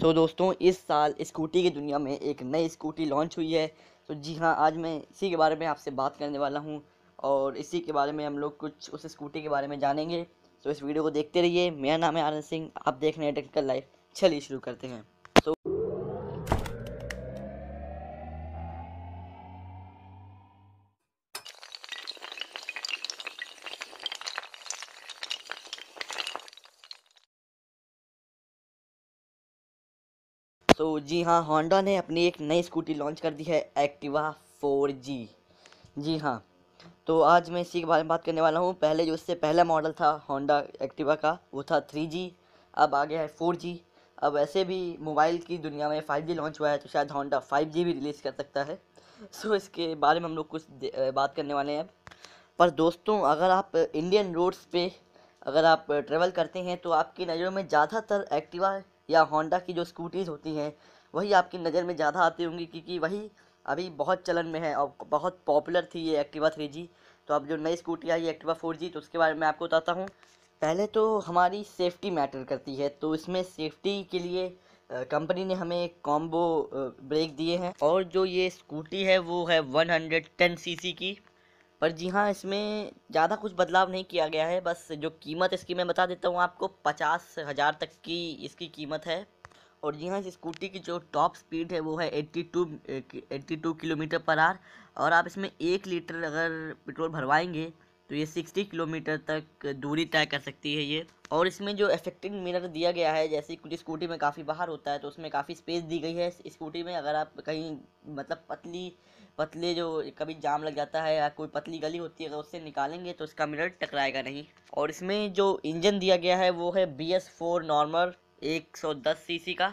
सो so, दोस्तों इस साल स्कूटी की दुनिया में एक नई स्कूटी लॉन्च हुई है तो जी हाँ आज मैं इसी के बारे में आपसे बात करने वाला हूँ और इसी के बारे में हम लोग कुछ उस स्कूटी के बारे में जानेंगे तो इस वीडियो को देखते रहिए मेरा नाम है आनंद सिंह आप देख रहे हैं टेक्निकल लाइफ चलिए शुरू करते हैं सो तो so, जी हाँ होंडा ने अपनी एक नई स्कूटी लॉन्च कर दी है एक्टिवा फोर जी जी हाँ तो आज मैं इसी के बारे में बात करने वाला हूँ पहले जो इससे पहला मॉडल था होंडा एक्टिवा का वो था थ्री जी अब आ गया है फोर जी अब ऐसे भी मोबाइल की दुनिया में फाइव जी लॉन्च हुआ है तो शायद होंडा फाइव जी भी रिलीज़ कर सकता है सो so, इसके बारे में हम लोग कुछ बात करने वाले हैं पर दोस्तों अगर आप इंडियन रोड्स पे अगर आप ट्रेवल करते हैं तो आपकी नज़रों में ज़्यादातर एक्टिवा या होंडा की जो स्कूटीज़ होती हैं वही आपकी नज़र में ज़्यादा आती होंगी क्योंकि वही अभी बहुत चलन में है और बहुत पॉपुलर थी ये एक्टिवा थ्री जी तो अब जो नई स्कूटी आई एक्टिवा फोर जी तो उसके बारे में आपको बताता हूँ पहले तो हमारी सेफ़्टी मैटर करती है तो इसमें सेफ़्टी के लिए कंपनी ने हमें कॉम्बो ब्रेक दिए हैं और जो ये स्कूटी है वो है 110 सीसी की पर जी हाँ इसमें ज़्यादा कुछ बदलाव नहीं किया गया है बस जो कीमत इसकी मैं बता देता हूँ आपको पचास हज़ार तक की इसकी कीमत है और जी हाँ इस स्कूटी की जो टॉप स्पीड है वो है eighty two eighty two kilometre per hour और आप इसमें एक लीटर अगर पेट्रोल भरवाएंगे तो ये सिक्सटी किलोमीटर तक दूरी तय कर सकती है ये और इसमें जो इफेक्टिव मिरर दिया गया है जैसे कुछ स्कूटी में काफ़ी बाहर होता है तो उसमें काफ़ी स्पेस दी गई है स्कूटी में अगर आप कहीं मतलब पतली पतले जो कभी जाम लग जाता है या कोई पतली गली होती है अगर उससे निकालेंगे तो इसका मिरर टकराएगा नहीं और इसमें जो इंजन दिया गया है वो है बी एस फोर नॉर्मल एक सौ दस सी सी का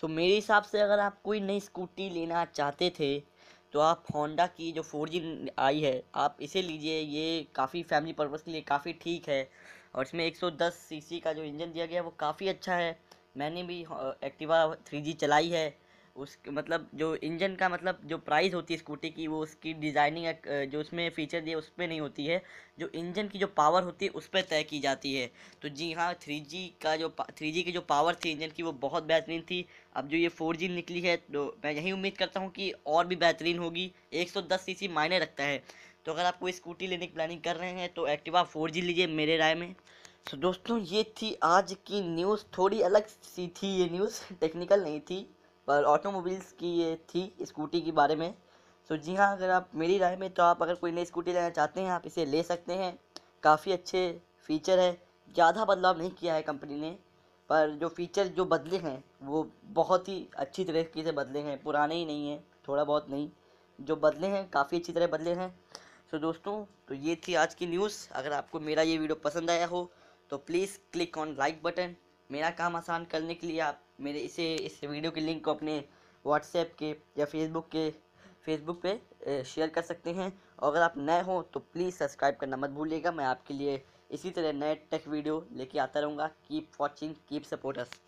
सो मेरे हिसाब से अगर आप कोई नई स्कूटी लेना चाहते थे तो आप होंडा की जो फोर जी आई है आप इसे लीजिए ये काफ़ी फैमिली पर्पज़ के लिए काफ़ी ठीक है और इसमें एक सौ दस सी सी का जो इंजन दिया गया है वो काफ़ी अच्छा है मैंने भी एक्टिवा थ्री जी चलाई है उस मतलब जो इंजन का मतलब जो प्राइस होती है स्कूटी की वो उसकी डिज़ाइनिंग जो उसमें फीचर दिए उस पर नहीं होती है जो इंजन की जो पावर होती है उस पर तय की जाती है तो जी हाँ थ्री जी का जो थ्री जी की जो पावर थी इंजन की वो बहुत बेहतरीन थी अब जो ये फोर जी निकली है तो मैं यही उम्मीद करता हूँ कि और भी बेहतरीन होगी एक सौ दस सी सी मायने रखता है तो अगर आप कोई स्कूटी लेने की प्लानिंग कर रहे हैं तो एक्टिवा फोर जी लीजिए मेरे राय में तो दोस्तों ये थी आज की न्यूज़ थोड़ी अलग सी थी ये न्यूज़ टेक्निकल नहीं थी पर ऑटोमोबाइल्स की ये थी स्कूटी के बारे में सो जी हाँ अगर आप मेरी राय में तो आप अगर कोई नई स्कूटी लेना चाहते हैं आप इसे ले सकते हैं काफ़ी अच्छे फीचर है ज़्यादा बदलाव नहीं किया है कंपनी ने पर जो फीचर जो बदले हैं वो बहुत ही अच्छी तरीके से बदले हैं पुराने ही नहीं हैं थोड़ा बहुत नहीं जो बदले हैं काफ़ी अच्छी तरह बदले हैं सो दोस्तों तो ये थी आज की न्यूज़ अगर आपको मेरा ये वीडियो पसंद आया हो तो please click on like button मेरा काम आसान करने के लिए आप मेरे इसे इस वीडियो के लिंक को अपने व्हाट्सएप के या फेसबुक के फेसबुक पे शेयर कर सकते हैं और अगर आप नए हो तो प्लीज़ सब्सक्राइब करना मत भूलिएगा मैं आपके लिए इसी तरह नए टेक वीडियो लेके आता रहूँगा कीप वॉचिंग कीप सपोर्टर्स